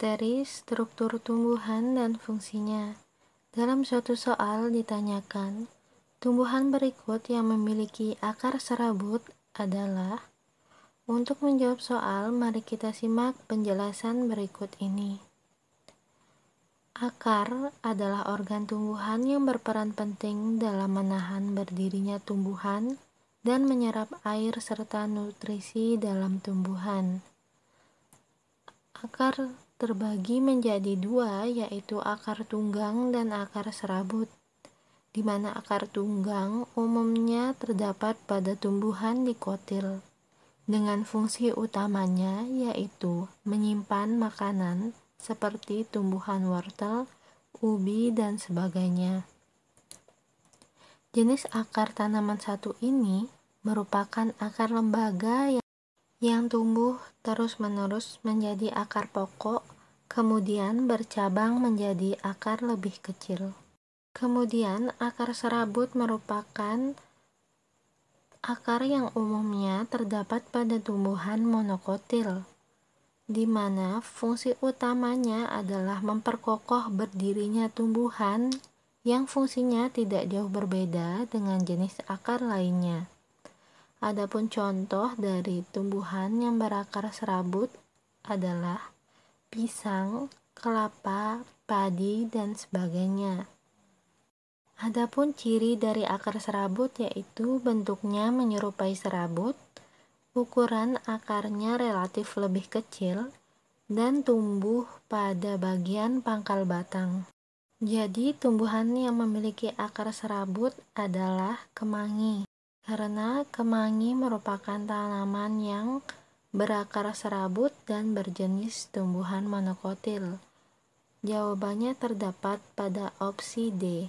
materi, struktur tumbuhan, dan fungsinya. Dalam suatu soal ditanyakan, tumbuhan berikut yang memiliki akar serabut adalah Untuk menjawab soal, mari kita simak penjelasan berikut ini. Akar adalah organ tumbuhan yang berperan penting dalam menahan berdirinya tumbuhan dan menyerap air serta nutrisi dalam tumbuhan. Akar terbagi menjadi dua yaitu akar tunggang dan akar serabut di mana akar tunggang umumnya terdapat pada tumbuhan dikotil dengan fungsi utamanya yaitu menyimpan makanan seperti tumbuhan wortel, ubi, dan sebagainya. Jenis akar tanaman satu ini merupakan akar lembaga yang yang tumbuh terus-menerus menjadi akar pokok, kemudian bercabang menjadi akar lebih kecil. Kemudian, akar serabut merupakan akar yang umumnya terdapat pada tumbuhan monokotil, di mana fungsi utamanya adalah memperkokoh berdirinya tumbuhan yang fungsinya tidak jauh berbeda dengan jenis akar lainnya. Adapun contoh dari tumbuhan yang berakar serabut adalah pisang, kelapa, padi, dan sebagainya. Adapun ciri dari akar serabut yaitu bentuknya menyerupai serabut, ukuran akarnya relatif lebih kecil, dan tumbuh pada bagian pangkal batang. Jadi, tumbuhan yang memiliki akar serabut adalah kemangi karena kemangi merupakan tanaman yang berakar serabut dan berjenis tumbuhan monokotil. Jawabannya terdapat pada opsi D.